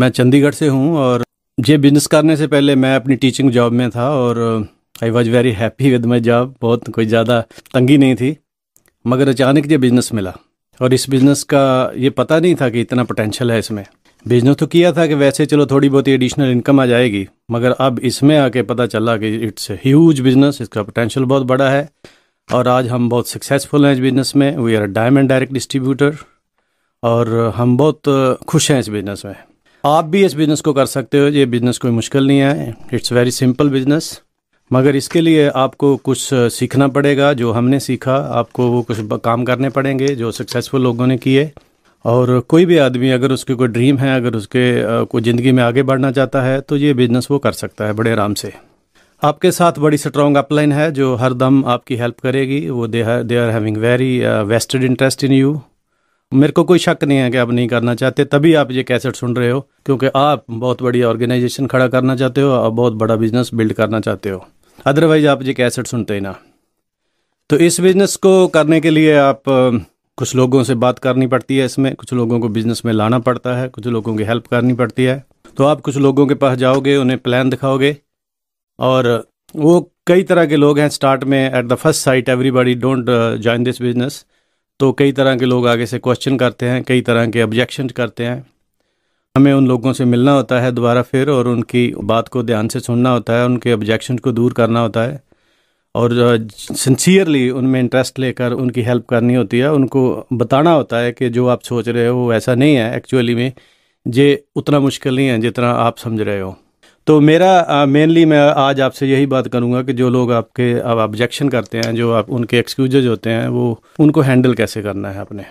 मैं चंडीगढ़ से हूँ और ये बिजनेस करने से पहले मैं अपनी टीचिंग जॉब में था और I was very happy with my job बहुत कोई ज़्यादा तंगी नहीं थी मगर अचानक ये बिजनेस मिला और इस बिज़नेस का ये पता नहीं था कि इतना पोटेंशियल है इसमें बिजनेस तो किया था कि वैसे चलो थोड़ी बहुत एडिशनल इनकम आ जाएगी मगर अब इसमें आके पता चला कि इट्स ह्यूज बिजनेस इसका पोटेंशियल बहुत बड़ा है और आज हम बहुत सक्सेसफुल हैं इस बिज़नेस में we are diamond direct distributor और हम बहुत uh, खुश हैं इस बिज़नेस में आप भी इस बिज़नेस को कर सकते हो ये बिज़नेस कोई मुश्किल नहीं है इट्स वेरी सिंपल बिज़नेस मगर इसके लिए आपको कुछ सीखना पड़ेगा जो हमने सीखा आपको वो कुछ काम करने पड़ेंगे जो सक्सेसफुल लोगों ने किए और कोई भी आदमी अगर उसके कोई ड्रीम है अगर उसके कोई ज़िंदगी में आगे बढ़ना चाहता है तो ये बिज़नेस वो कर सकता है बड़े आराम से आपके साथ बड़ी स्ट्रॉन्ग अपलाइन है जो हर दम आपकी हेल्प करेगी वो they are having very vested interest in you मेरे को कोई शक नहीं है कि आप नहीं करना चाहते तभी आप ये कैसेट सुन रहे हो क्योंकि आप बहुत बड़ी ऑर्गेनाइजेशन खड़ा करना चाहते हो और बहुत बड़ा बिजनेस बिल्ड करना चाहते हो अदरवाइज आप ये कैसेट सुनते ही ना तो इस बिज़नेस को करने के लिए आप कुछ लोगों से बात करनी पड़ती है इसमें कुछ लोगों को बिज़नेस में लाना पड़ता है कुछ लोगों की हेल्प करनी पड़ती है तो आप कुछ लोगों के पास जाओगे उन्हें प्लान दिखाओगे और वो कई तरह के लोग हैं स्टार्ट में at the first sight everybody don't join this business तो कई तरह के लोग आगे से क्वेश्चन करते हैं कई तरह के ऑब्जेक्शन करते हैं हमें उन लोगों से मिलना होता है दोबारा फिर और उनकी बात को ध्यान से सुनना होता है उनके ऑब्जेक्शन को दूर करना होता है और सिंसियरली उनमें इंटरेस्ट लेकर उनकी हेल्प करनी होती है उनको बताना होता है कि जो आप सोच रहे हो वो ऐसा नहीं है एक्चुअली में ये उतना मुश्किल नहीं है जितना आप समझ रहे हो तो मेरा मेनली मैं आज आपसे यही बात करूंगा कि जो लोग आपके अब ऑब्जेक्शन करते हैं जो आप उनके एक्सक्यूजेज होते हैं वो उनको हैंडल कैसे करना है अपने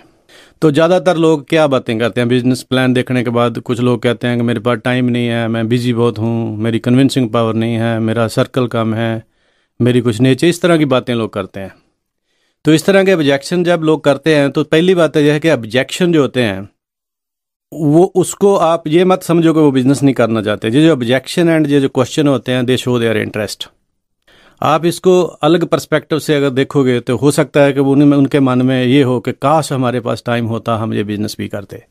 तो ज़्यादातर लोग क्या बातें करते हैं बिजनेस प्लान देखने के बाद कुछ लोग कहते हैं कि मेरे पास टाइम नहीं है मैं बिज़ी बहुत हूँ मेरी कन्विंसिंग पावर नहीं है मेरा सर्कल कम है मेरी कुछ नेचर इस तरह की बातें लोग करते हैं तो इस तरह के ऑब्जेक्शन जब लोग करते हैं तो पहली बात तो यह है कि ऑब्जेक्शन जो होते हैं वो उसको आप ये मत समझो कि वो बिजनेस नहीं करना चाहते ये जो ऑब्जेक्शन एंड ये जो क्वेश्चन होते हैं दे शो देयर इंटरेस्ट आप इसको अलग पर्सपेक्टिव से अगर देखोगे तो हो सकता है कि उनमें उनके मन में ये हो कि काश हमारे पास टाइम होता हम ये बिज़नेस भी करते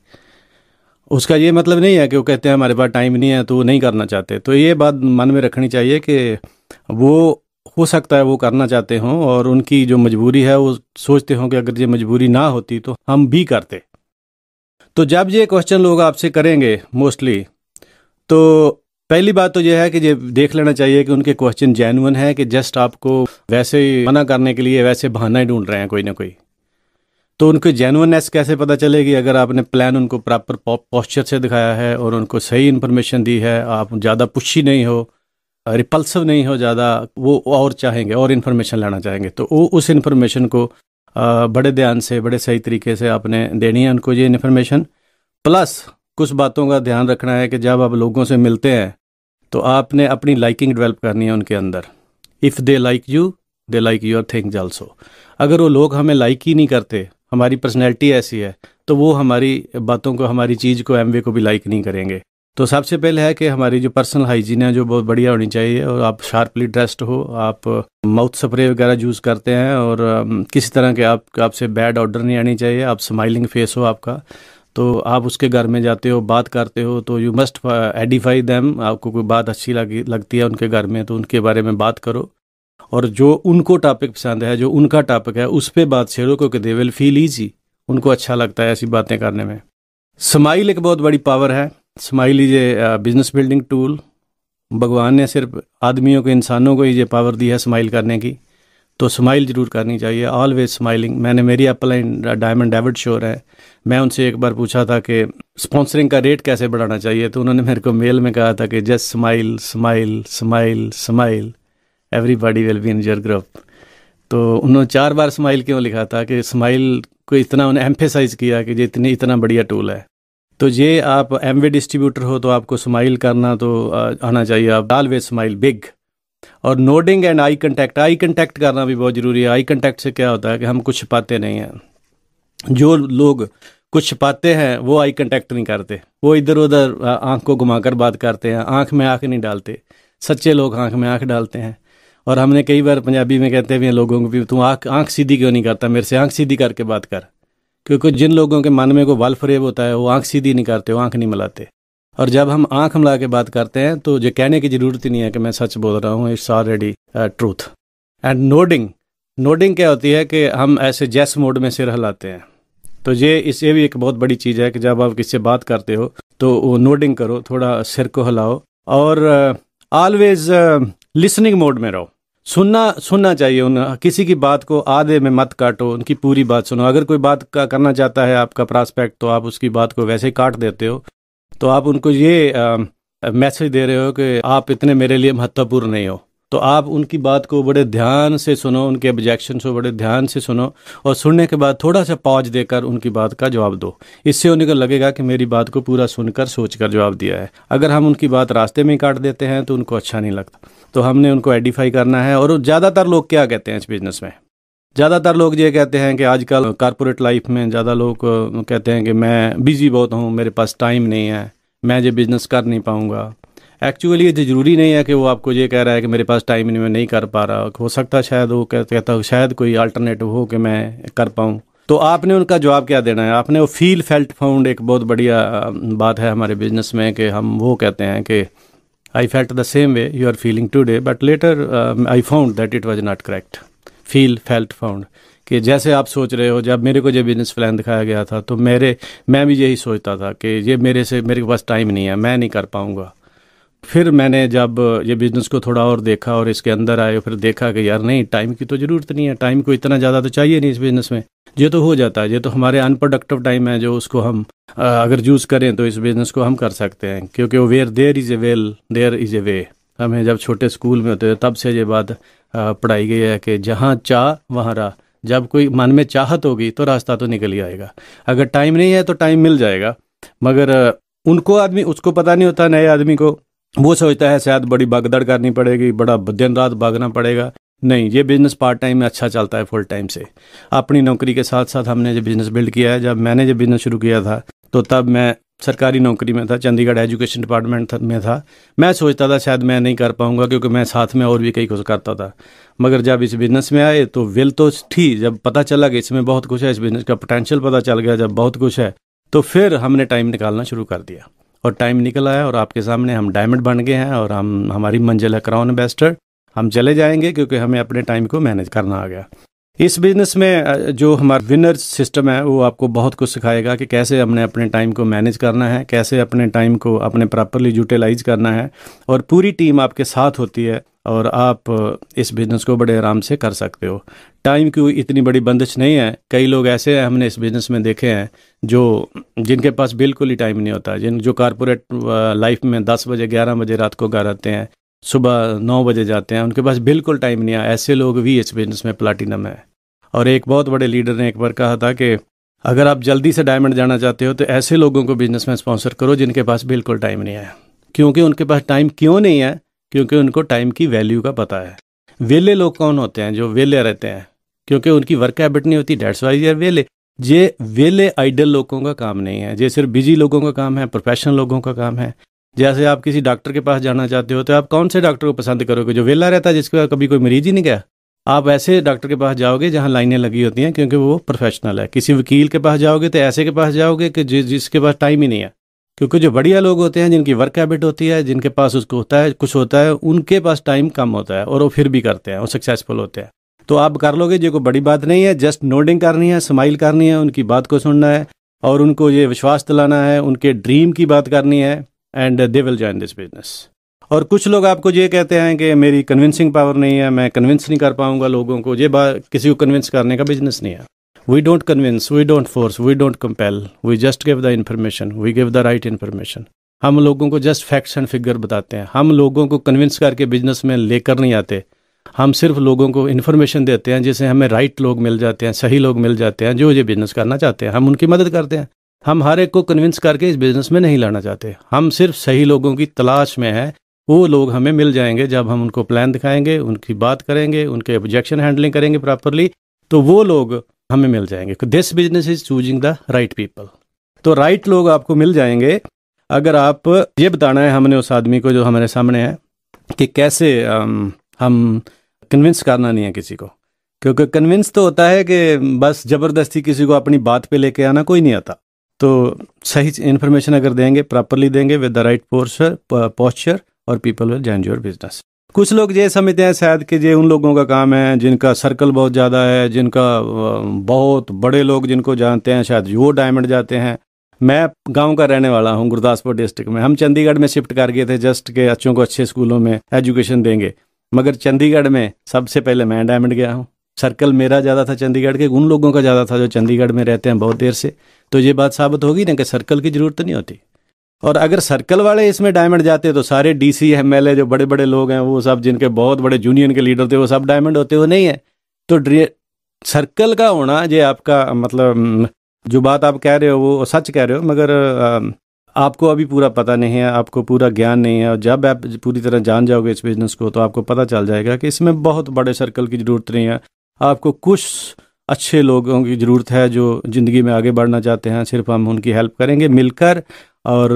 उसका ये मतलब नहीं है कि वो कहते हैं हमारे पास टाइम नहीं है तो वो नहीं करना चाहते तो ये बात मन में रखनी चाहिए कि वो हो सकता है वो करना चाहते हों और उनकी जो मजबूरी है वो सोचते हों कि अगर ये मजबूरी ना होती तो हम भी करते तो जब ये क्वेश्चन लोग आपसे करेंगे मोस्टली तो पहली बात तो यह है कि ये देख लेना चाहिए कि उनके क्वेश्चन जेनुअन है कि जस्ट आपको वैसे ही मना करने के लिए वैसे बहाना ही ढूंढ रहे हैं कोई ना कोई तो उनके जेनुअननेस कैसे पता चलेगी अगर आपने प्लान उनको प्रॉपर पॉस्चर से दिखाया है और उनको सही इन्फॉर्मेशन दी है आप ज़्यादा पुशी नहीं हो रिपल्सिव नहीं हो ज़्यादा वो और चाहेंगे और इन्फॉर्मेशन लेना चाहेंगे तो वो उस इन्फॉर्मेशन को बड़े ध्यान से बड़े सही तरीके से आपने देनी है उनको ये इन्फॉर्मेशन प्लस कुछ बातों का ध्यान रखना है कि जब आप लोगों से मिलते हैं तो आपने अपनी लाइकिंग डेवलप करनी है उनके अंदर if they like you they like your things जल्सो अगर वो लोग हमें लाइक ही नहीं करते हमारी पर्सनैलिटी ऐसी है तो वो हमारी बातों को हमारी चीज़ को एम को भी लाइक नहीं करेंगे तो सबसे पहले है कि हमारी जो पर्सनल हाइजीन है जो बहुत बढ़िया होनी चाहिए और आप शार्पली ड्रेस्ड हो आप माउथ स्प्रे वगैरह यूज़ करते हैं और किसी तरह के आप आपसे बैड ऑर्डर नहीं आनी चाहिए आप स्माइलिंग फेस हो आपका तो आप उसके घर में जाते हो बात करते हो तो यू मस्ट एडिफाई दैम आपको कोई बात अच्छी लगी लगती है उनके घर में तो उनके बारे में बात करो और जो उनको टॉपिक पसंद है जो उनका टॉपिक है उस पर बात छेड़ो क्योंकि दे विल फील ईजी उनको अच्छा लगता है ऐसी बातें करने में स्माइल एक बहुत बड़ी पावर है smile is a business building tool भगवान ने सिर्फ आदमियों को इंसानों को ही ये पावर दी है स्माइल करने की तो स्माइल ज़रूर करनी चाहिए ऑलवेज स्माइलिंग मैंने मेरी एप्पल एंड डायमंड डेविड शोर है मैं उनसे एक बार पूछा था कि स्पॉन्सरिंग का रेट कैसे बढ़ाना चाहिए तो उन्होंने मेरे को मेल में कहा था कि just smile smile smile smile everybody will be in your group तो उन्होंने चार बार स्माइल क्यों लिखा था कि स्माइल को इतना उन्हें एम्फेसाइज किया कि ये इतनी इतना बढ़िया टूल है तो ये आप एम वे डिस्ट्रीब्यूटर हो तो आपको स्माइल करना तो आना चाहिए आप डाल वे स्माइल बिग और nodding and eye contact eye contact करना भी बहुत ज़रूरी है आई कंटैक्ट से क्या होता है कि हम कुछ छुपाते नहीं हैं जो लोग कुछ छुपाते हैं वो आई कंटैक्ट नहीं करते वो इधर उधर आँख को घुमाकर बात करते हैं आँख में आँख नहीं डालते सच्चे लोग आँख में आँख डालते हैं और हमने कई बार पंजाबी में कहते हुए लोगों को भी तू आँख आँख सीधी क्यों नहीं करता मेरे से आँख सीधी करके बात कर क्योंकि जिन लोगों के मन में को बल फरेब होता है वो आंख सीधी नहीं करते वो आंख नहीं मिलाते और जब हम आंख मिला के बात करते हैं तो जो कहने की ज़रूरत ही नहीं है कि मैं सच बोल रहा हूँ it's already truth and nodding nodding क्या होती है कि हम ऐसे जैस मोड में सिर हिलाते हैं तो ये इस ये भी एक बहुत बड़ी चीज़ है कि जब आप किससे बात करते हो तो वो नोडिंग करो थोड़ा सिर को हिलाओ और ऑलवेज लिसनिंग मोड में रहो सुनना सुनना चाहिए उन किसी की बात को आधे में मत काटो उनकी पूरी बात सुनो अगर कोई बात का करना चाहता है आपका प्रॉस्पेक्ट तो आप उसकी बात को वैसे ही काट देते हो तो आप उनको ये मैसेज दे रहे हो कि आप इतने मेरे लिए महत्वपूर्ण नहीं हो तो आप उनकी बात को बड़े ध्यान से सुनो उनके ऑब्जेक्शन को बड़े ध्यान से सुनो और सुनने के बाद थोड़ा सा पॉज देकर उनकी बात का जवाब दो इससे उनको लगेगा कि मेरी बात को पूरा सुनकर सोचकर जवाब दिया है अगर हम उनकी बात रास्ते में काट देते हैं तो उनको अच्छा नहीं लगता तो हमने उनको आइडेंटिफाई करना है और ज़्यादातर लोग क्या कहते हैं इस बिज़नेस में ज़्यादातर लोग ये कहते हैं कि आजकल कॉरपोरेट लाइफ में ज़्यादा लोग कहते हैं कि मैं बिज़ी बहुत हूँ मेरे पास टाइम नहीं है मैं ये बिज़नेस कर नहीं पाऊँगा एक्चुअली ये ज़रूरी नहीं है कि वो आपको ये कह रहा है कि मेरे पास टाइम नहीं मैं नहीं कर पा रहा हो सकता शायद वो कहता हो शायद कोई अल्टरनेटिव हो कि मैं कर पाऊँ तो आपने उनका जवाब क्या देना है आपने वो फील फेल्ट फाउंड एक बहुत बढ़िया बात है हमारे बिजनेस में कि हम वो कहते हैं कि I felt the same way you are feeling today but later I found that it was not correct feel felt found कि जैसे आप सोच रहे हो जब मेरे को जब बिजनेस प्लान दिखाया गया था तो मेरे मैं भी यही सोचता था कि ये मेरे से मेरे पास टाइम नहीं है मैं नहीं कर पाऊँगा फिर मैंने जब ये बिज़नेस को थोड़ा और देखा और इसके अंदर आए फिर देखा कि यार नहीं टाइम की तो ज़रूरत नहीं है टाइम को इतना ज़्यादा तो चाहिए नहीं इस बिज़नेस में ये तो हो जाता है ये तो हमारे अनप्रोडक्टिव टाइम है जो उसको हम अगर यूज़ करें तो इस बिज़नेस को हम कर सकते हैं क्योंकि where there is a well there is a way हमें जब छोटे स्कूल में होते थे तब से ये बात पढ़ाई गई है कि जहाँ चाह वहाँ रहा जब कोई मन में चाहत होगी तो रास्ता तो निकल ही आएगा अगर टाइम नहीं है तो टाइम मिल जाएगा मगर उनको आदमी उसको पता नहीं होता नए आदमी को वो सोचता है शायद बड़ी भगदड़ करनी पड़ेगी बड़ा दिन रात भागना पड़ेगा नहीं ये बिज़नेस पार्ट टाइम में अच्छा चलता है फुल टाइम से अपनी नौकरी के साथ साथ हमने जो बिज़नेस बिल्ड किया है जब मैंने जो बिज़नेस शुरू किया था तो तब मैं सरकारी नौकरी में था चंडीगढ़ एजुकेशन डिपार्टमेंट में था मैं सोचता था शायद मैं नहीं कर पाऊंगा क्योंकि मैं साथ में और भी कई कुछ करता था मगर जब इस बिज़नेस में आए तो विल तो थी जब पता चला कि इसमें बहुत कुछ है इस बिज़नेस का पोटेंशियल पता चल गया जब बहुत कुछ है तो फिर हमने टाइम निकालना शुरू कर दिया और टाइम निकला है और आपके सामने हम डायमंड बन गए हैं और हम हमारी मंजिल है क्राउन बेस्टर हम चले जाएंगे क्योंकि हमें अपने टाइम को मैनेज करना आ गया इस बिज़नेस में जो हमारा विनर सिस्टम है वो आपको बहुत कुछ सिखाएगा कि कैसे हमने अपने टाइम को मैनेज करना है कैसे अपने टाइम को अपने प्रॉपरली यूटिलाइज करना है और पूरी टीम आपके साथ होती है और आप इस बिज़नेस को बड़े आराम से कर सकते हो टाइम की इतनी बड़ी बंदिश नहीं है कई लोग ऐसे हैं हमने इस बिज़नेस में देखे हैं जो जिनके पास बिल्कुल ही टाइम नहीं होता जिन जो कारपोरेट लाइफ में दस बजे ग्यारह बजे रात को घर आते हैं सुबह नौ बजे जाते हैं उनके पास बिल्कुल टाइम नहीं है ऐसे लोग भी इस बिज़नेस में प्लाटिनम है और एक बहुत बड़े लीडर ने एक बार कहा था कि अगर आप जल्दी से डायमंड जाना चाहते हो तो ऐसे लोगों को बिज़नेस में स्पॉन्सर करो जिनके पास बिल्कुल टाइम नहीं है क्योंकि उनके पास टाइम क्यों नहीं है क्योंकि उनको टाइम की वैल्यू का पता है वेले लोग कौन होते हैं जो वेले रहते हैं क्योंकि उनकी वर्क हैबिट नहीं होती डेट्स वाई यार वेले ये वेले आइडल लोगों का काम नहीं है ये सिर्फ बिजी लोगों का काम है प्रोफेशनल लोगों का काम है जैसे आप किसी डॉक्टर के पास जाना चाहते हो तो आप कौन से डॉक्टर को पसंद करोगे जो वेला रहता है जिसके बाद कभी कोई मरीज ही नहीं गया आप ऐसे डॉक्टर के पास जाओगे जहाँ लाइनें लगी होती हैं क्योंकि वो प्रोफेशनल है किसी वकील के पास जाओगे तो ऐसे के पास जाओगे कि जिसके पास टाइम ही नहीं है क्योंकि जो बढ़िया लोग होते हैं जिनकी वर्क हैबिट होती है जिनके पास उसको होता है कुछ होता है उनके पास टाइम कम होता है और वो फिर भी करते हैं और सक्सेसफुल होते हैं तो आप कर लोगे जो कोई बड़ी बात नहीं है जस्ट नोडिंग करनी है स्माइल करनी है उनकी बात को सुनना है और उनको ये विश्वास दिलाना है उनके ड्रीम की बात करनी है and they will join this business और कुछ लोग आपको ये कहते हैं कि मेरी कन्विंसिंग पावर नहीं है मैं कन्विंस नहीं कर पाऊंगा लोगों को ये बात किसी को कन्विंस करने का बिजनेस नहीं है We don't convince, we don't force, we don't compel. We just give the information. We give the right information. हम लोगों को जस्ट फैक्ट्स एंड फिगर बताते हैं हम लोगों को कन्विंस करके बिजनेस में लेकर नहीं आते हम सिर्फ लोगों को इन्फॉर्मेशन देते हैं जिसे हमें राइट right लोग मिल जाते हैं सही लोग मिल जाते हैं जो ये बिजनेस करना चाहते हैं हम उनकी मदद करते हैं हम हर एक को कन्विंस करके इस बिजनेस में नहीं लाना चाहते हम सिर्फ सही लोगों की तलाश में है वो लोग हमें मिल जाएंगे जब हम उनको प्लान दिखाएंगे उनकी बात करेंगे उनके ऑब्जेक्शन हैंडलिंग करेंगे प्रॉपरली तो वो लोग हमें मिल जाएंगे this business is choosing the right people तो राइट लोग आपको मिल जाएंगे अगर आप ये बताना है हमने उस आदमी को जो हमारे सामने है कि कैसे हम कन्विंस करना नहीं है किसी को क्योंकि कन्विंस तो होता है कि बस ज़बरदस्ती किसी को अपनी बात पे लेके आना कोई नहीं आता तो सही इन्फॉर्मेशन अगर देंगे प्रॉपरली देंगे with the right posture posture और people will join your business कुछ लोग ये समझते हैं शायद कि ये उन लोगों का काम है जिनका सर्कल बहुत ज़्यादा है जिनका बहुत बड़े लोग जिनको जानते हैं शायद वो डायमंड जाते हैं मैं गांव का रहने वाला हूं गुरदासपुर डिस्ट्रिक्ट में हम चंडीगढ़ में शिफ्ट कर गए थे जस्ट के बच्चों को अच्छे स्कूलों में एजुकेशन देंगे मगर चंडीगढ़ में सबसे पहले मैं डायमंड गया हूँ सर्कल मेरा ज़्यादा था चंडीगढ़ के उन लोगों का ज़्यादा था जो चंडीगढ़ में रहते हैं बहुत देर से तो ये बात साबित होगी ना कि सर्कल की ज़रूरत नहीं होती और अगर सर्कल वाले इसमें डायमंड जाते तो सारे डीसी एमएलए जो बड़े बड़े लोग हैं वो सब जिनके बहुत बड़े यूनियन के लीडर थे वो सब डायमंड होते वो नहीं है तो सर्कल का होना ये आपका मतलब जो बात आप कह रहे हो वो सच कह रहे हो मगर आपको अभी पूरा पता नहीं है आपको पूरा ज्ञान नहीं है और जब आप पूरी तरह जान जाओगे इस बिज़नेस को तो आपको पता चल जाएगा कि इसमें बहुत बड़े सर्कल की ज़रूरत नहीं है आपको कुछ अच्छे लोगों की ज़रूरत है जो ज़िंदगी में आगे बढ़ना चाहते हैं सिर्फ हम उनकी हेल्प करेंगे मिलकर और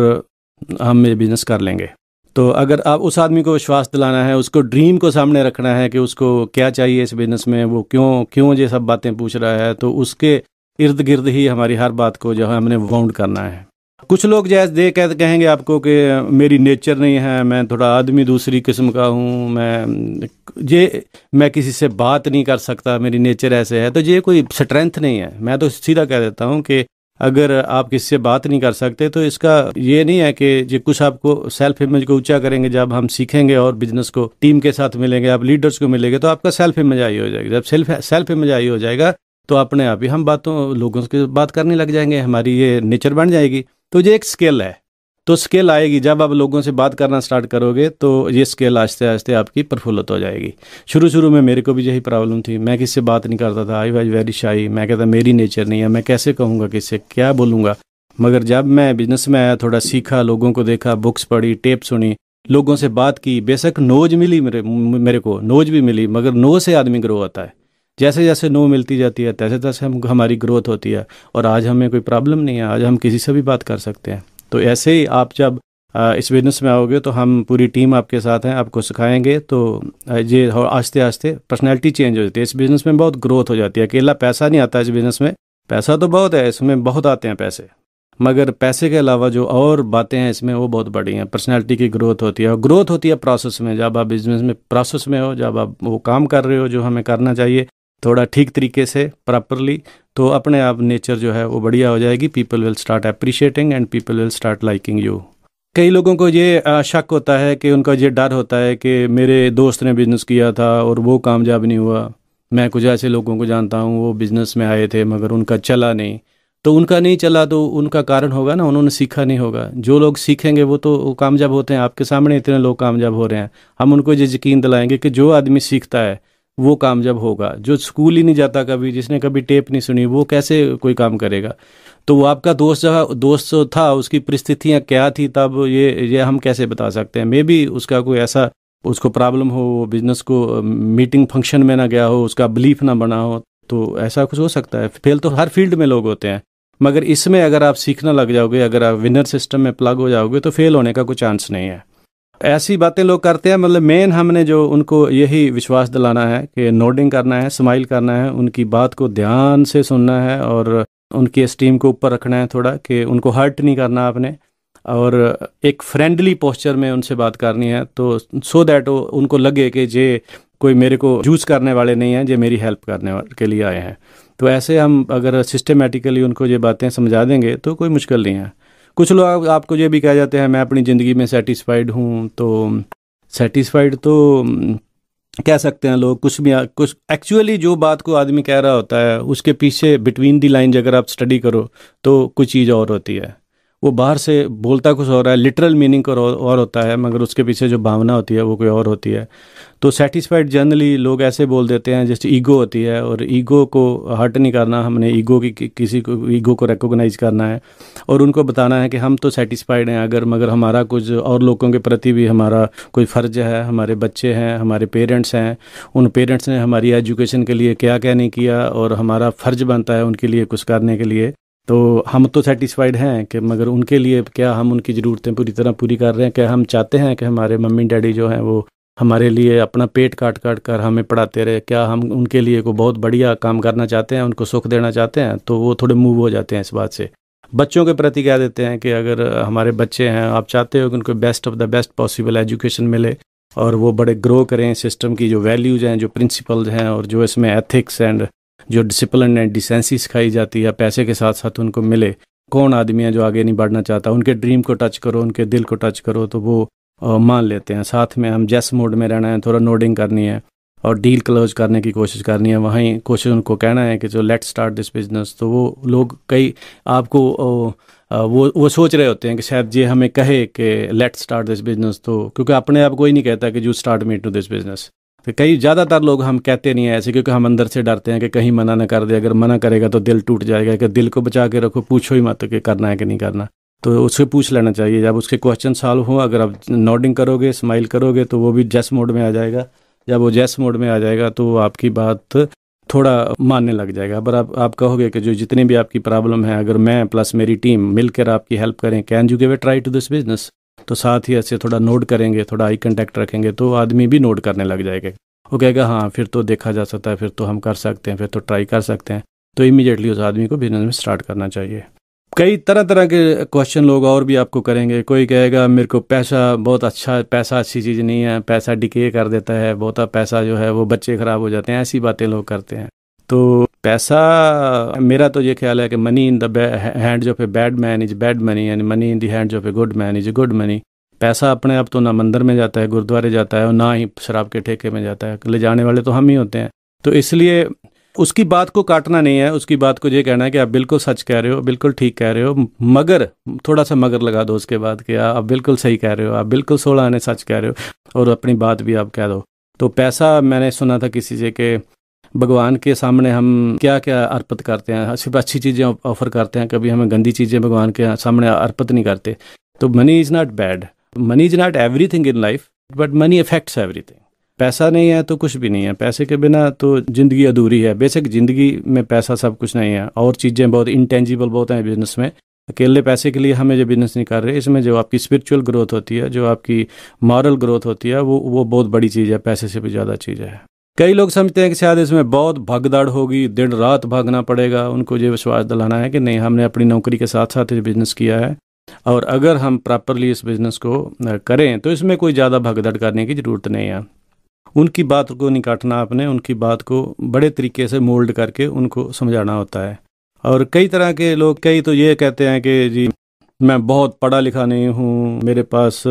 हम ये बिज़नेस कर लेंगे तो अगर आप उस आदमी को विश्वास दिलाना है उसको ड्रीम को सामने रखना है कि उसको क्या चाहिए इस बिज़नेस में वो क्यों क्यों ये सब बातें पूछ रहा है तो उसके इर्द गिर्द ही हमारी हर बात को जो है हमने वाउंड करना है कुछ लोग जैसे दे कह कहेंगे आपको कि मेरी नेचर नहीं है मैं थोड़ा आदमी दूसरी किस्म का हूँ मैं ये मैं किसी से बात नहीं कर सकता मेरी नेचर ऐसे है तो ये कोई स्ट्रेंथ नहीं है मैं तो सीधा कह देता हूँ कि अगर आप किसी से बात नहीं कर सकते तो इसका ये नहीं है कि ये कुछ आपको सेल्फ इमेज को ऊंचा करेंगे जब हम सीखेंगे और बिजनेस को टीम के साथ मिलेंगे आप लीडर्स को मिलेंगे तो आपका सेल्फ इमेज आई हो जाएगी जब सेल्फ सेल्फ इमेज आई हो जाएगा तो अपने आप ही हम बातों लोगों से बात करने लग जाएंगे हमारी ये नेचर बन जाएगी तो ये एक स्किल है तो स्किल आएगी जब आप लोगों से बात करना स्टार्ट करोगे तो ये स्किल आस्ते आस्ते आपकी प्रफुल्लित हो जाएगी शुरू शुरू में मेरे को भी यही प्रॉब्लम थी मैं किससे बात नहीं करता था आई वाज वेरी शाई मैं कहता मेरी नेचर नहीं है मैं कैसे कहूँगा किससे क्या बोलूँगा मगर जब मैं बिजनेस में आया थोड़ा सीखा लोगों को देखा बुक्स पढ़ी टेप सुनी लोगों से बात की बेशक नोज मिली मेरे मेरे को नोज भी मिली मगर नो से आदमी ग्रो होता है जैसे जैसे नो मिलती जाती है तैसे तैसे हम हमारी ग्रोथ होती है और आज हमें कोई प्रॉब्लम नहीं है आज हम किसी से भी बात कर सकते हैं तो ऐसे ही आप जब इस बिजनेस में आओगे तो हम पूरी टीम आपके साथ हैं आपको सिखाएंगे तो ये आस्ते आस्ते पर्सनैलिटी चेंज हो जाती है इस बिज़नेस में बहुत ग्रोथ हो जाती है अकेला पैसा नहीं आता इस बिज़नेस में पैसा तो बहुत है इसमें बहुत आते हैं पैसे मगर पैसे के अलावा जो और बातें हैं इसमें वो बहुत बड़ी हैं पर्सनैलिटी की ग्रोथ होती है और ग्रोथ होती है प्रोसेस में जब आप बिज़नेस में प्रोसेस में हो जब आप वो काम कर रहे हो जो हमें करना चाहिए थोड़ा ठीक तरीके से प्रॉपरली तो अपने आप नेचर जो है वो बढ़िया हो जाएगी people will start appreciating and people will start liking you कई लोगों को ये शक होता है कि उनका ये डर होता है कि मेरे दोस्त ने बिज़नेस किया था और वो कामयाब नहीं हुआ मैं कुछ ऐसे लोगों को जानता हूँ वो बिज़नेस में आए थे मगर उनका चला नहीं तो उनका नहीं चला तो उनका कारण होगा ना उन्होंने सीखा नहीं होगा जो लोग सीखेंगे वो तो कामयाब होते हैं आपके सामने इतने लोग कामयाब हो रहे हैं हम उनको ये यकीन दिलाएंगे कि जो आदमी सीखता है वो काम जब होगा जो स्कूल ही नहीं जाता कभी जिसने कभी टेप नहीं सुनी वो कैसे कोई काम करेगा तो वो आपका दोस्त जो दोस्त जो था उसकी परिस्थितियाँ क्या थी तब ये ये हम कैसे बता सकते हैं मे भी उसका कोई ऐसा उसको प्रॉब्लम हो वो बिजनेस को मीटिंग फंक्शन में ना गया हो उसका बिलीफ ना बना हो तो ऐसा कुछ हो सकता है फेल तो हर फील्ड में लोग होते हैं मगर इसमें अगर आप सीखना लग जाओगे अगर आप विनर सिस्टम में प्लग हो जाओगे तो फेल होने का कोई चांस नहीं है ऐसी बातें लोग करते हैं मतलब मेन हमने जो उनको यही विश्वास दिलाना है कि नोडिंग करना है स्माइल करना है उनकी बात को ध्यान से सुनना है और उनकी स्टीम को ऊपर रखना है थोड़ा कि उनको हर्ट नहीं करना आपने और एक फ्रेंडली पोस्चर में उनसे बात करनी है तो सो दैट वो उनको लगे कि ये कोई मेरे को जूस करने वाले नहीं हैं जो मेरी हेल्प करने के लिए आए हैं तो ऐसे हम अगर सिस्टमेटिकली उनको ये बातें समझा देंगे तो कोई मुश्किल नहीं है कुछ लोग आपको ये भी कह जाते हैं मैं अपनी ज़िंदगी में सेटिस्फाइड हूँ तो सेटिस्फाइड तो कह सकते हैं लोग कुछ भी कुछ एक्चुअली जो बात को आदमी कह रहा होता है उसके पीछे बिटवीन दी लाइन अगर आप स्टडी करो तो कुछ चीज़ और होती है वो बाहर से बोलता कुछ और है लिटरल मीनिंग का और होता है मगर उसके पीछे जो भावना होती है वो कोई और होती है तो सेटिस्फाइड जनरली लोग ऐसे बोल देते हैं जस्ट ईगो होती है और ईगो को हर्ट नहीं करना हमने ईगो की किसी को ईगो को रिकोगनाइज करना है और उनको बताना है कि हम तो सेटिस्फाइड हैं अगर मगर हमारा कुछ और लोगों के प्रति भी हमारा कोई फ़र्ज है हमारे बच्चे हैं हमारे पेरेंट्स हैं उन पेरेंट्स ने हमारी एजुकेशन के लिए क्या क्या नहीं किया और हमारा फ़र्ज बनता है उनके लिए कुछ करने के लिए तो हम तो सेटिस्फाइड हैं कि मगर उनके लिए क्या हम उनकी ज़रूरतें पूरी तरह पूरी कर रहे हैं क्या हम चाहते हैं कि हमारे मम्मी डैडी जो हैं वो हमारे लिए अपना पेट काट काट कर हमें पढ़ाते रहे क्या हम उनके लिए को बहुत बढ़िया काम करना चाहते हैं उनको सुख देना चाहते हैं तो वो थोड़े मूव हो जाते हैं इस बात से बच्चों के प्रति कह देते हैं कि अगर हमारे बच्चे हैं आप चाहते हो कि उनको best of the best possible education मिले और वो बड़े ग्रो करें सिस्टम की जो वैल्यूज़ हैं जो प्रिंसिपल्स हैं और जो इसमें एथिक्स एंड जो डिसिप्लिन एंड डिसेंसी सिखाई जाती है पैसे के साथ साथ उनको मिले कौन आदमी है जो आगे नहीं बढ़ना चाहता उनके ड्रीम को टच करो उनके दिल को टच करो तो वो मान लेते हैं साथ में हम जेस मोड में रहना है थोड़ा नोडिंग करनी है और डील क्लोज करने की कोशिश करनी है वहीं कोशिश उनको कहना है कि जो लेट स्टार्ट दिस बिजनेस तो वो लोग कई आपको वो वो सोच रहे होते हैं कि शायद ये हमें कहे कि लेट स्टार्ट दिस बिजनेस तो क्योंकि अपने आप कोई नहीं कहता कि you start me to this business कि कई ज़्यादातर लोग हम कहते नहीं हैं ऐसे क्योंकि हम अंदर से डरते हैं कि कहीं मना ना कर दे अगर मना करेगा तो दिल टूट जाएगा कि दिल को बचा के रखो पूछो ही मत कि करना है कि नहीं करना तो उससे पूछ लेना चाहिए जब उसके क्वेश्चन सॉल्व हो अगर आप नोडिंग करोगे स्माइल करोगे तो वो भी जैस मोड में आ जाएगा जब वो जैस मोड में आ जाएगा तो आपकी बात थोड़ा मानने लग जाएगा पर आप आप कहोगे कि जो जितनी भी आपकी प्रॉब्लम है अगर मैं प्लस मेरी टीम मिलकर आपकी हेल्प करें can you give a try to this business तो साथ ही ऐसे थोड़ा नोट करेंगे थोड़ा आई कॉन्टैक्ट रखेंगे तो आदमी भी नोट करने लग जाएगा वो कहेगा हाँ फिर तो देखा जा सकता है फिर तो हम कर सकते हैं फिर तो ट्राई कर सकते हैं तो इमीडिएटली उस आदमी को बिजनेस में स्टार्ट करना चाहिए कई तरह तरह के क्वेश्चन लोग और भी आपको करेंगे कोई कहेगा मेरे को पैसा बहुत अच्छा पैसा अच्छी चीज़ नहीं है पैसा डिके कर देता है बहुत पैसा जो है वो बच्चे ख़राब हो जाते हैं ऐसी बातें लोग करते हैं तो पैसा मेरा तो ये ख्याल है कि money in the hand of a bad man is bad money and money in the hand of good man is good money पैसा अपने आप तो ना मंदिर में जाता है गुरुद्वारे जाता है और ना ही शराब के ठेके में जाता है ले जाने वाले तो हम ही होते हैं तो इसलिए उसकी बात को काटना नहीं है उसकी बात को ये कहना है कि आप बिल्कुल सच कह रहे हो बिल्कुल ठीक कह रहे हो मगर थोड़ा सा मगर लगा दो उसके बाद कि आप बिल्कुल सही कह रहे हो आप बिल्कुल सोलह आने सच कह रहे हो और अपनी बात भी आप कह दो तो पैसा मैंने सुना था किसी से कि भगवान के सामने हम क्या क्या अर्पित करते हैं सिर्फ अच्छी चीज़ें ऑफर करते हैं कभी हमें गंदी चीज़ें भगवान के सामने अर्पित नहीं करते तो money is not bad money is not every in life but money affects every पैसा नहीं है तो कुछ भी नहीं है पैसे के बिना तो ज़िंदगी अधूरी है बेशक ज़िंदगी में पैसा सब कुछ नहीं है और चीज़ें बहुत इंटेंजिबल बहुत हैं बिजनेस में अकेले पैसे के लिए हमें जो बिजनेस नहीं कर रहे इसमें जो आपकी स्पिरिचुअल ग्रोथ होती है जो आपकी मॉरल ग्रोथ होती है वो वो बहुत बड़ी चीज़ है पैसे से भी ज़्यादा चीज़ है कई लोग समझते हैं कि शायद इसमें बहुत भगदड़ होगी दिन रात भागना पड़ेगा उनको ये विश्वास दिलाना है कि नहीं हमने अपनी नौकरी के साथ साथ ये बिज़नेस किया है और अगर हम प्रॉपरली इस बिज़नेस को करें तो इसमें कोई ज़्यादा भगदड़ करने की ज़रूरत नहीं है उनकी बात को नहीं काटना आपने उनकी बात को बड़े तरीके से मोल्ड करके उनको समझाना होता है और कई तरह के लोग कई तो ये कहते हैं कि जी मैं बहुत पढ़ा लिखा नहीं हूँ मेरे पास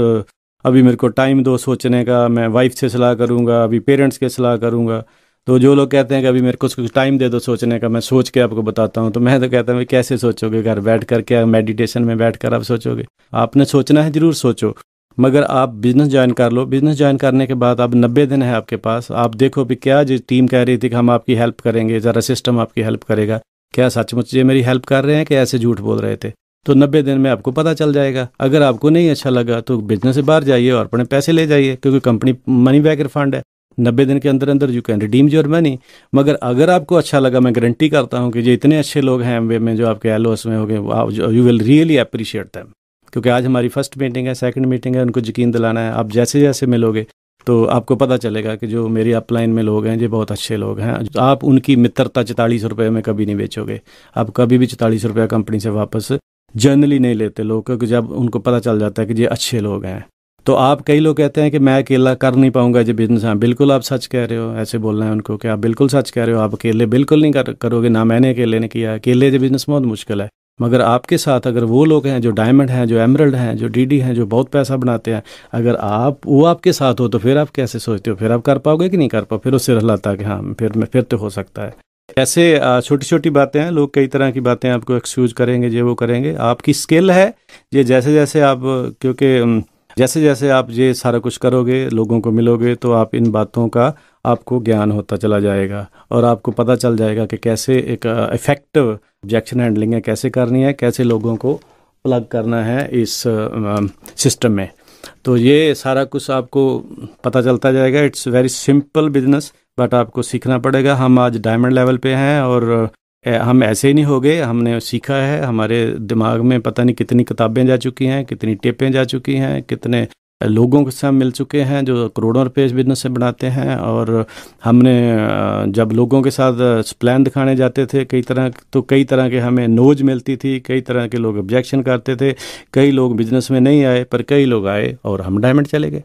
अभी मेरे को टाइम दो सोचने का मैं वाइफ से सलाह करूंगा अभी पेरेंट्स के सलाह करूंगा तो जो लोग कहते हैं कि अभी मेरे को कुछ टाइम दे दो सोचने का मैं सोच के आपको बताता हूँ तो मैं तो कहता हूँ कैसे सोचोगे घर बैठ कर क्या मेडिटेशन में बैठ कर आप सोचोगे आपने सोचना है ज़रूर सोचो मगर आप बिज़नेस ज्वाइन कर लो बिज़नेस ज्वाइन करने के बाद अब नब्बे दिन है आपके पास आप देखो भी क्या जो टीम कह रही थी कि हम आपकी हेल्प करेंगे ज़रा सिस्टम आपकी हेल्प करेगा क्या सचमुच ये मेरी हेल्प कर रहे हैं कि ऐसे झूठ बोल रहे थे तो नब्बे दिन में आपको पता चल जाएगा अगर आपको नहीं अच्छा लगा तो बिजनेस से बाहर जाइए और अपने पैसे ले जाइए क्योंकि कंपनी मनी बैक रिफंड है नब्बे दिन के अंदर अंदर you can redeem your money मगर अगर आपको अच्छा लगा मैं गारंटी करता हूँ कि जो इतने अच्छे लोग हैं एम में जो आपके एल में हो गए you will really appreciate them क्योंकि आज हमारी फर्स्ट मीटिंग है सेकंड मीटिंग है उनको यकीन दिलाना है आप जैसे जैसे मिलोगे तो आपको पता चलेगा कि जो मेरी अपलाइन में लोग हैं ये बहुत अच्छे लोग हैं आप उनकी मित्रता चालीस रुपये में कभी नहीं बेचोगे आप कभी भी चालीस रुपया कंपनी से वापस जर्नली नहीं लेते लोग क्योंकि जब उनको पता चल जाता है कि ये अच्छे लोग हैं तो आप कई लोग कहते हैं कि मैं अकेला कर नहीं पाऊंगा जो बिजनेस हाँ बिल्कुल आप सच कह रहे हो ऐसे बोल रहे हैं उनको कि आप बिल्कुल सच कह रहे हो आप अकेले बिल्कुल नहीं कर करोगे ना मैंने अकेले ने किया अकेले जो बिजनेस बहुत मुश्किल है मगर आपके साथ अगर वो लोग हैं जो डायमंड हैं जो एमरल्ड हैं जो डीडी हैं जो बहुत पैसा बनाते हैं अगर आप वो आपके साथ हो तो फिर आप कैसे सोचते हो फिर आप कर पाओगे कि नहीं कर पाओ फिर उससे रहलाता कि हाँ फिर मैं फिर तो हो सकता है ऐसे छोटी छोटी बातें हैं लोग कई तरह की बातें आपको एक्सक्यूज करेंगे ये वो करेंगे आपकी स्किल है ये जैसे जैसे आप क्योंकि जैसे जैसे आप ये सारा कुछ करोगे लोगों को मिलोगे तो आप इन बातों का आपको ज्ञान होता चला जाएगा और आपको पता चल जाएगा कि कैसे एक इफेक्टिव ऑब्जेक्शन हैंडलिंग है कैसे करनी है कैसे लोगों को प्लग करना है इस सिस्टम में तो ये सारा कुछ आपको पता चलता जाएगा it's very simple business but आपको सीखना पड़ेगा हम आज डायमंड लेवल पे हैं और हम ऐसे ही नहीं हो गए हमने सीखा है हमारे दिमाग में पता नहीं कितनी किताबें जा चुकी हैं कितनी टेपें जा चुकी हैं कितने लोगों के साथ मिल चुके हैं जो करोड़ों रुपये इस बिजनेस से बनाते हैं और हमने जब लोगों के साथ प्लान दिखाने जाते थे कई तरह तो कई तरह के हमें नोज मिलती थी कई तरह के लोग ऑब्जेक्शन करते थे कई लोग बिजनेस में नहीं आए पर कई लोग आए और हम डायमंड चले गए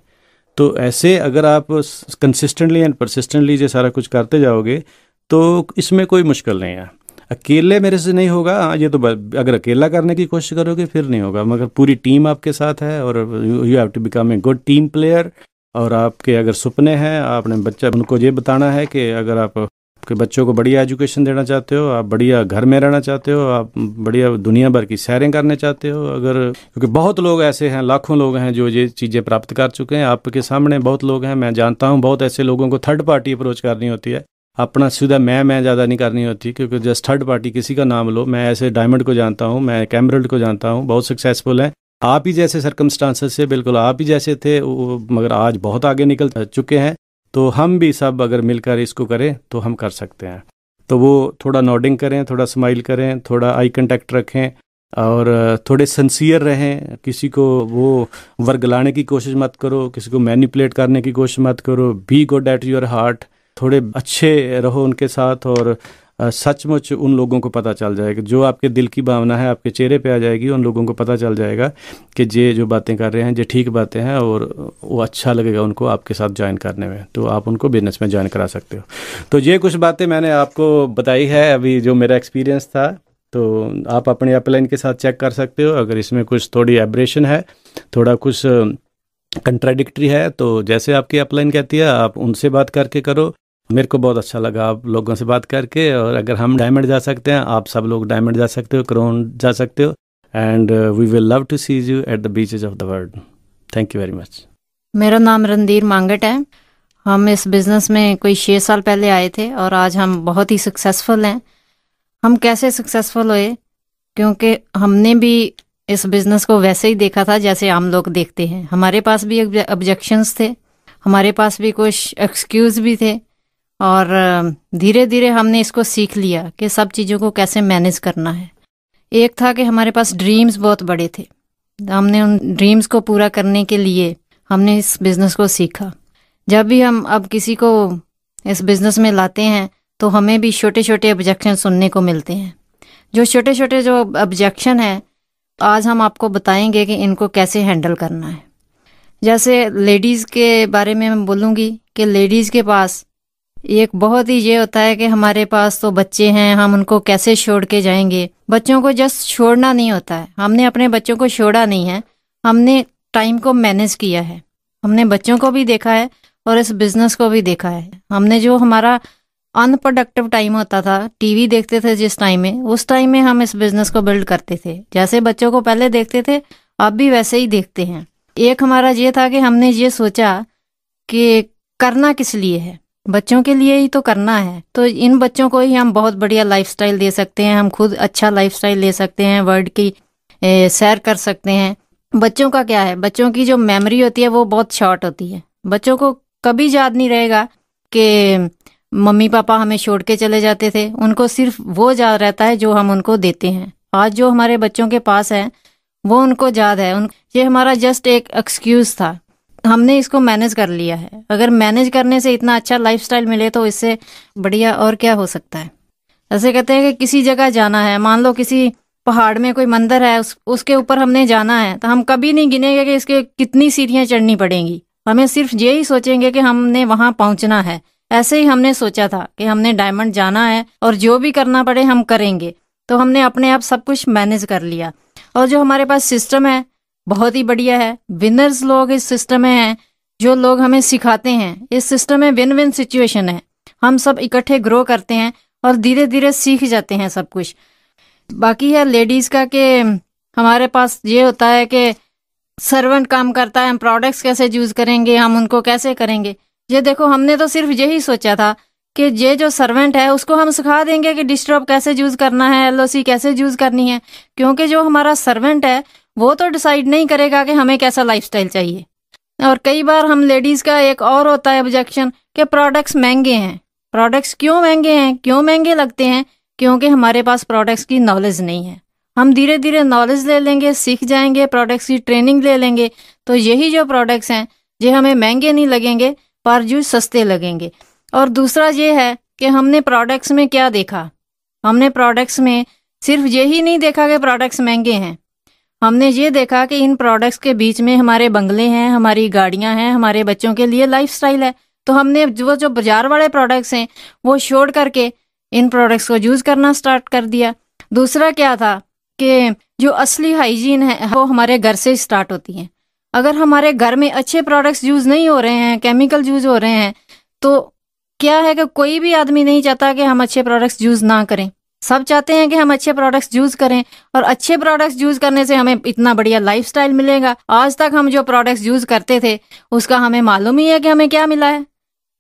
तो ऐसे अगर आप कंसिस्टेंटली एंड परसिस्टेंटली ये सारा कुछ करते जाओगे तो इसमें कोई मुश्किल नहीं है अकेले मेरे से नहीं होगा हाँ ये तो अगर अकेला करने की कोशिश करोगे फिर नहीं होगा मगर पूरी टीम आपके साथ है और you have to become a good team player और आपके अगर सपने हैं आपने बच्चा उनको ये बताना है कि अगर आप आपके बच्चों को बढ़िया एजुकेशन देना चाहते हो आप बढ़िया घर में रहना चाहते हो आप बढ़िया दुनिया भर की सैरें करने चाहते हो अगर क्योंकि बहुत लोग ऐसे हैं लाखों लोग हैं जो ये चीज़ें प्राप्त कर चुके हैं आपके सामने बहुत लोग हैं मैं जानता हूँ बहुत ऐसे लोगों को थर्ड पार्टी अप्रोच करनी होती है अपना सीधा मैं मैं ज़्यादा नहीं करनी होती क्योंकि जस्ट थर्ड पार्टी किसी का नाम लो मैं ऐसे डायमंड को जानता हूँ मैं कैमरल्ड को जानता हूँ बहुत सक्सेसफुल हैं आप ही जैसे सरकमस्टांसेस से बिल्कुल आप ही जैसे थे मगर आज बहुत आगे निकल चुके हैं तो हम भी सब अगर मिलकर इसको करें तो हम कर सकते हैं तो वो थोड़ा नोडिंग करें थोड़ा स्माइल करें थोड़ा आई कंटेक्ट रखें और थोड़े सन्सियर रहें किसी को वो वर्गलाने की कोशिश मत करो किसी को मैनिपुलेट करने की कोशिश मत करो be good at your heart थोड़े अच्छे रहो उनके साथ और सचमुच उन लोगों को पता चल जाएगा जो आपके दिल की भावना है आपके चेहरे पे आ जाएगी उन लोगों को पता चल जाएगा कि ये जो बातें कर रहे हैं ये ठीक बातें हैं और वो अच्छा लगेगा उनको आपके साथ ज्वाइन करने में तो आप उनको बिजनेस में ज्वाइन करा सकते हो तो ये कुछ बातें मैंने आपको बताई है अभी जो मेरा एक्सपीरियंस था तो आप अपने अपलाइन के साथ चेक कर सकते हो अगर इसमें कुछ थोड़ी एब्रेशन है थोड़ा कुछ कंट्राडिक्ट्री है तो जैसे आपकी अपलाइन कहती है आप उनसे बात करके करो मेरे को बहुत अच्छा लगा आप लोगों से बात करके और अगर हम डायमंड जा सकते हैं आप सब लोग डायमंड जा सकते हो क्रोन जा सकते हो and we will love to see you at the beaches of the world thank you very much मेरा नाम रणधीर मांगट है हम इस बिज़नेस में कोई छः साल पहले आए थे और आज हम बहुत ही सक्सेसफुल हैं हम कैसे सक्सेसफुल हुए क्योंकि हमने भी इस बिज़नेस को वैसे ही देखा था जैसे आम लोग देखते हैं हमारे पास भी ऑब्जेक्शंस थे हमारे पास भी कुछ एक्सक्यूज़ भी थे और धीरे धीरे हमने इसको सीख लिया कि सब चीज़ों को कैसे मैनेज करना है एक था कि हमारे पास ड्रीम्स बहुत बड़े थे हमने उन ड्रीम्स को पूरा करने के लिए हमने इस बिज़नेस को सीखा जब भी हम अब किसी को इस बिज़नेस में लाते हैं तो हमें भी छोटे छोटे ऑब्जेक्शन सुनने को मिलते हैं जो छोटे छोटे जो ऑब्जेक्शन हैं आज हम आपको बताएंगे कि इनको कैसे हैंडल करना है जैसे लेडीज़ के बारे में मैं बोलूँगी कि लेडीज़ के पास एक बहुत ही ये होता है कि हमारे पास तो बच्चे हैं हम उनको कैसे छोड़ के जाएंगे बच्चों को जस्ट छोड़ना नहीं होता है हमने अपने बच्चों को छोड़ा नहीं है हमने टाइम को मैनेज किया है हमने बच्चों को भी देखा है और इस बिज़नेस को भी देखा है हमने जो हमारा अनप्रोडक्टिव टाइम होता था टीवी देखते थे जिस टाइम में उस टाइम में हम इस बिज़नेस को बिल्ड करते थे जैसे बच्चों को पहले देखते थे अब भी वैसे ही देखते हैं एक हमारा ये था कि हमने ये सोचा कि करना किस लिए है बच्चों के लिए ही तो करना है तो इन बच्चों को ही हम बहुत बढ़िया लाइफ दे सकते हैं हम खुद अच्छा लाइफ ले सकते हैं वर्ल्ड की सैर कर सकते हैं बच्चों का क्या है बच्चों की जो मेमोरी होती है वो बहुत शॉर्ट होती है बच्चों को कभी याद नहीं रहेगा कि मम्मी पापा हमें छोड़ के चले जाते थे उनको सिर्फ वो याद रहता है जो हम उनको देते हैं आज जो हमारे बच्चों के पास है वो उनको याद है उन ये हमारा जस्ट एक एक्सक्यूज़ था हमने इसको मैनेज कर लिया है अगर मैनेज करने से इतना अच्छा लाइफ मिले तो इससे बढ़िया और क्या हो सकता है ऐसे कहते हैं कि किसी जगह जाना है मान लो किसी पहाड़ में कोई मंदिर है उस, उसके ऊपर हमने जाना है तो हम कभी नहीं गिनेंगे कि इसके कितनी सीढ़ियाँ चढ़नी पड़ेंगी हमें सिर्फ ये ही सोचेंगे कि हमने वहां पहुँचना है ऐसे ही हमने सोचा था कि हमने डायमंड जाना है और जो भी करना पड़े हम करेंगे तो हमने अपने आप सब कुछ मैनेज कर लिया और जो हमारे पास सिस्टम है बहुत ही बढ़िया है विनर्स लोग इस सिस्टम में हैं जो लोग हमें सिखाते हैं इस सिस्टम में विन विन सिचुएशन है हम सब इकट्ठे ग्रो करते हैं और धीरे धीरे सीख जाते हैं सब कुछ बाकी है लेडीज़ का कि हमारे पास ये होता है कि सर्वेंट काम करता है हम प्रोडक्ट्स कैसे यूज़ करेंगे हम उनको कैसे करेंगे ये देखो हमने तो सिर्फ यही सोचा था कि ये जो सर्वेंट है उसको हम सिखा देंगे कि डिस्टर्ब कैसे यूज़ करना है एलओसी कैसे यूज़ करनी है क्योंकि जो हमारा सर्वेंट है वो तो डिसाइड नहीं करेगा कि हमें कैसा लाइफस्टाइल चाहिए और कई बार हम लेडीज़ का एक और होता है ऑब्जेक्शन कि प्रोडक्ट्स महंगे हैं प्रोडक्ट्स क्यों महंगे हैं क्यों महंगे लगते हैं क्योंकि हमारे पास प्रोडक्ट्स की नॉलेज नहीं है हम धीरे धीरे नॉलेज ले लेंगे सीख जाएंगे प्रोडक्ट्स की ट्रेनिंग ले लेंगे तो यही जो प्रोडक्ट्स हैं ये हमें महंगे नहीं लगेंगे पर जो सस्ते लगेंगे और दूसरा ये है कि हमने प्रोडक्ट्स में क्या देखा हमने प्रोडक्ट्स में सिर्फ यही नहीं देखा कि प्रोडक्ट्स महंगे हैं हमने ये देखा कि इन प्रोडक्ट्स के बीच में हमारे बंगले हैं हमारी गाड़ियाँ हैं हमारे बच्चों के लिए लाइफ है तो हमने वो जो बाजार वाले प्रोडक्ट्स हैं वो छोड़ करके इन प्रोडक्ट्स को यूज़ करना स्टार्ट कर दिया दूसरा क्या था कि जो असली हाइजीन है वो हमारे घर से स्टार्ट होती है अगर हमारे घर में अच्छे प्रोडक्ट्स यूज़ नहीं हो रहे हैं केमिकल यूज़ हो रहे हैं तो क्या है कि कोई भी आदमी नहीं चाहता कि हम अच्छे प्रोडक्ट्स यूज़ ना करें सब चाहते हैं कि हम अच्छे प्रोडक्ट्स यूज़ करें और अच्छे प्रोडक्ट्स यूज़ करने से हमें इतना बढ़िया लाइफस्टाइल मिलेगा आज तक हम जो प्रोडक्ट्स यूज़ करते थे उसका हमें मालूम ही है कि हमें क्या मिला है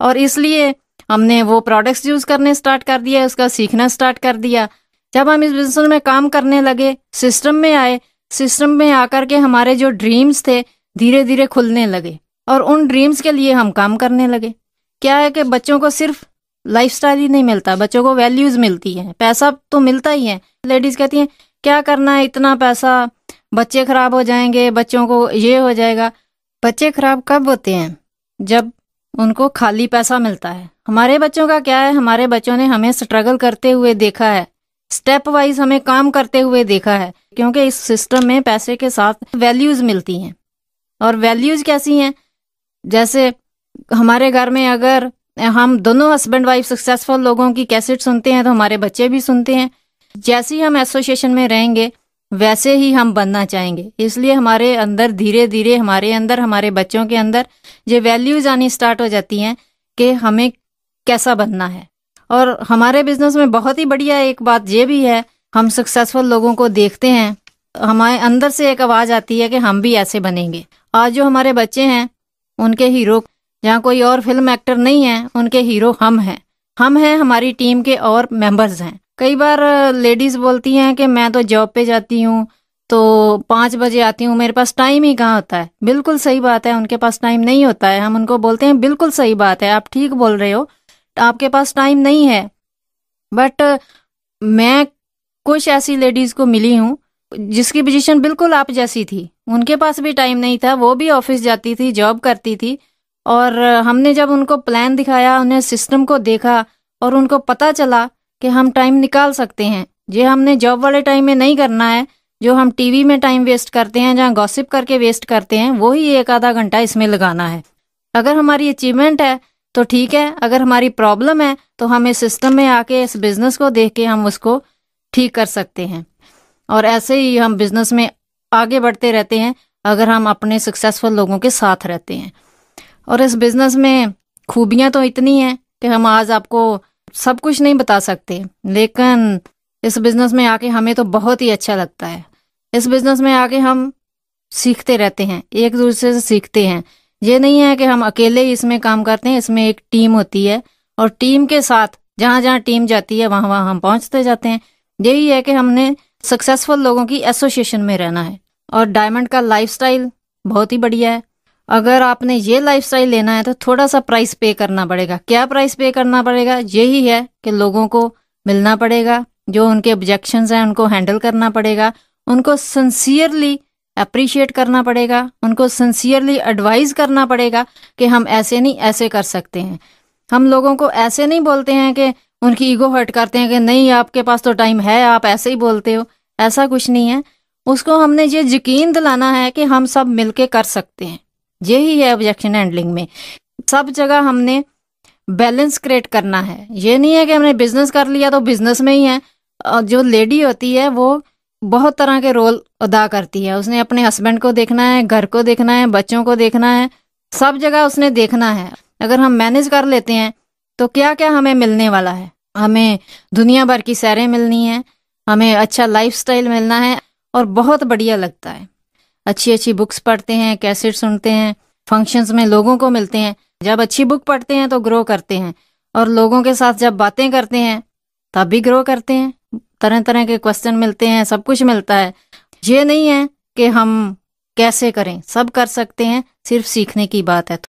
और इसलिए हमने वो प्रोडक्ट्स यूज़ करने स्टार्ट कर दिया उसका सीखना स्टार्ट कर दिया जब हम इस बिजनेस में काम करने लगे सिस्टम में आए सिस्टम में आकर के हमारे जो ड्रीम्स थे धीरे धीरे खुलने लगे और उन ड्रीम्स के लिए हम काम करने लगे क्या है कि बच्चों को सिर्फ लाइफ ही नहीं मिलता बच्चों को वैल्यूज़ मिलती है पैसा तो मिलता ही है लेडीज़ कहती हैं क्या करना है इतना पैसा बच्चे ख़राब हो जाएंगे बच्चों को ये हो जाएगा बच्चे ख़राब कब होते हैं जब उनको खाली पैसा मिलता है हमारे बच्चों का क्या है हमारे बच्चों ने हमें स्ट्रगल करते हुए देखा है स्टेप वाइज हमें काम करते हुए देखा है क्योंकि इस सिस्टम में पैसे के साथ वैल्यूज़ मिलती हैं और वैल्यूज़ कैसी हैं जैसे हमारे घर में अगर हम दोनों हस्बैंड वाइफ सक्सेसफुल लोगों की कैसेट सुनते हैं तो हमारे बच्चे भी सुनते हैं जैसे ही हम एसोसिएशन में रहेंगे वैसे ही हम बनना चाहेंगे इसलिए हमारे अंदर धीरे धीरे हमारे अंदर हमारे बच्चों के अंदर ये वैल्यूज आनी स्टार्ट हो जाती हैं कि हमें कैसा बनना है और हमारे बिजनेस में बहुत ही बढ़िया एक बात ये भी है हम सक्सेसफुल लोगों को देखते हैं हमारे अंदर से एक आवाज़ आती है कि हम भी ऐसे बनेंगे आज जो हमारे बच्चे हैं उनके हीरो जहाँ कोई और फिल्म एक्टर नहीं है उनके हीरो हम हैं हम हैं हमारी टीम के और मेंबर्स हैं कई बार लेडीज़ बोलती हैं कि मैं तो जॉब पे जाती हूँ तो पाँच बजे आती हूँ मेरे पास टाइम ही कहाँ होता है बिल्कुल सही बात है उनके पास टाइम नहीं होता है हम उनको बोलते हैं बिल्कुल सही बात है आप ठीक बोल रहे हो आपके पास टाइम नहीं है बट मैं कुछ ऐसी लेडीज़ को मिली हूँ जिसकी पोजीशन बिल्कुल आप जैसी थी उनके पास भी टाइम नहीं था वो भी ऑफिस जाती थी जॉब करती थी और हमने जब उनको प्लान दिखाया उन्हें सिस्टम को देखा और उनको पता चला कि हम टाइम निकाल सकते हैं ये हमने जॉब वाले टाइम में नहीं करना है जो हम टीवी में टाइम वेस्ट करते हैं जहाँ गॉसिप करके वेस्ट करते हैं वो ही एक आधा घंटा इसमें लगाना है अगर हमारी अचीवमेंट है तो ठीक है अगर हमारी प्रॉब्लम है तो हम इस सिस्टम में आके इस बिज़नेस को देख के हम उसको ठीक कर सकते हैं और ऐसे ही हम बिज़नेस में आगे बढ़ते रहते हैं अगर हम अपने सक्सेसफुल लोगों के साथ रहते हैं और इस बिज़नेस में खूबियाँ तो इतनी हैं कि हम आज आपको सब कुछ नहीं बता सकते लेकिन इस बिज़नेस में आके हमें तो बहुत ही अच्छा लगता है इस बिज़नेस में आके हम सीखते रहते हैं एक दूसरे से सीखते हैं ये नहीं है कि हम अकेले ही इसमें काम करते हैं इसमें एक टीम होती है और टीम के साथ जहाँ जहाँ टीम जाती है वहाँ वहाँ हम पहुँचते जाते हैं यही है कि हमने सक्सेसफुल लोगों की एसोसिएशन में रहना है और डायमंड का लाइफ बहुत ही बढ़िया है अगर आपने ये लाइफ लेना है तो थोड़ा सा प्राइस पे करना पड़ेगा क्या प्राइस पे करना पड़ेगा यही है कि लोगों को मिलना पड़ेगा जो उनके ऑब्जेक्शन हैं उनको हैंडल करना पड़ेगा उनको सिंसियरली अप्रिशिएट करना पड़ेगा उनको सिंसियरली एडवाइज करना पड़ेगा कि हम ऐसे नहीं ऐसे कर सकते हैं हम लोगों को ऐसे नहीं बोलते हैं कि उनकी ईगो हर्ट करते हैं कि नहीं आपके पास तो टाइम है आप ऐसे ही बोलते हो ऐसा कुछ नहीं है उसको हमने ये यकीन दिलाना है कि हम सब मिलके कर सकते हैं यही है ऑब्जेक्शन हैंडलिंग में सब जगह हमने बैलेंस क्रिएट करना है ये नहीं है कि हमने बिजनेस कर लिया तो बिजनेस में ही है जो लेडी होती है वो बहुत तरह के रोल अदा करती है उसने अपने हस्बैंड को देखना है घर को देखना है बच्चों को देखना है सब जगह उसने देखना है अगर हम मैनेज कर लेते हैं तो क्या क्या हमें मिलने वाला है हमें दुनिया भर की सैरें मिलनी है हमें अच्छा लाइफ मिलना है और बहुत बढ़िया लगता है अच्छी अच्छी बुक्स पढ़ते हैं कैसेट सुनते हैं फंक्शंस में लोगों को मिलते हैं जब अच्छी बुक पढ़ते हैं तो ग्रो करते हैं और लोगों के साथ जब बातें करते हैं तब भी ग्रो करते हैं तरह तरह के क्वेश्चन मिलते हैं सब कुछ मिलता है ये नहीं है कि हम कैसे करें सब कर सकते हैं सिर्फ सीखने की बात है तो।